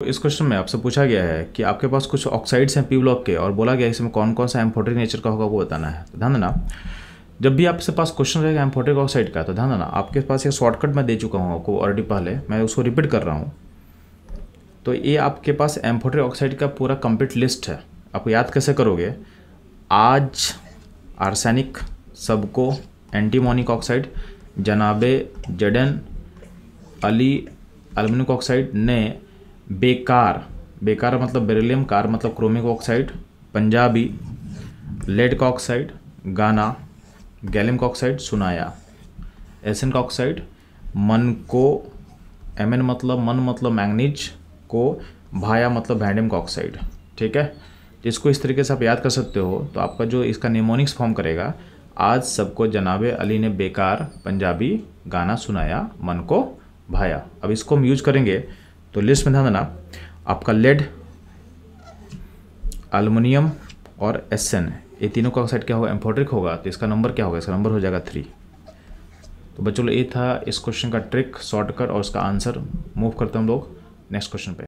तो इस क्वेश्चन में आपसे पूछा गया है कि आपके पास कुछ ऑक्साइड्स हैं पी ब्लॉक के और बोला गया है इसमें कौन कौन सा एम्फोटिक नेचर का होगा वो बताना है तो ध्यान देना जब भी आपके पास क्वेश्चन रहेगा एम्फोटिक ऑक्साइड का तो ध्यान देना आपके पास ये शॉर्टकट मैं दे चुका हूँ आपको ऑलरेडी पहले मैं उसको रिपीट कर रहा हूँ तो ये आपके पास एम्फोटिक ऑक्साइड का पूरा कंप्लीट लिस्ट है आप याद कैसे करोगे आज आर्सैनिक सबको एंटीमोनिक ऑक्साइड जनाबे जडन अली अलमिनिक ऑक्साइड ने बेकार बेकार मतलब बेरिलियम कार मतलब क्रोमिक ऑक्साइड पंजाबी लेड का ऑक्साइड गाना गैलियम का ऑक्साइड सुनाया एसन का ऑक्साइड मन को एम एन मतलब मन मतलब मैंगनीज को भाया मतलब भैंडम का ऑक्साइड ठीक है इसको इस तरीके से आप याद कर सकते हो तो आपका जो इसका निमोनिक्स फॉर्म करेगा आज सबको जनाब अली ने बेकार पंजाबी गाना सुनाया मन को भाया अब इसको हम यूज करेंगे तो लिस्ट में ध्यान देना आपका लेड एलुमिनियम और एस एन ये तीनों का ऑक्साइड क्या होगा एम्फोट्रिक होगा तो इसका नंबर क्या होगा इसका नंबर हो जाएगा थ्री तो बच्चों ये था इस क्वेश्चन का ट्रिक शॉर्ट कर और उसका आंसर मूव करते हम लोग नेक्स्ट क्वेश्चन पे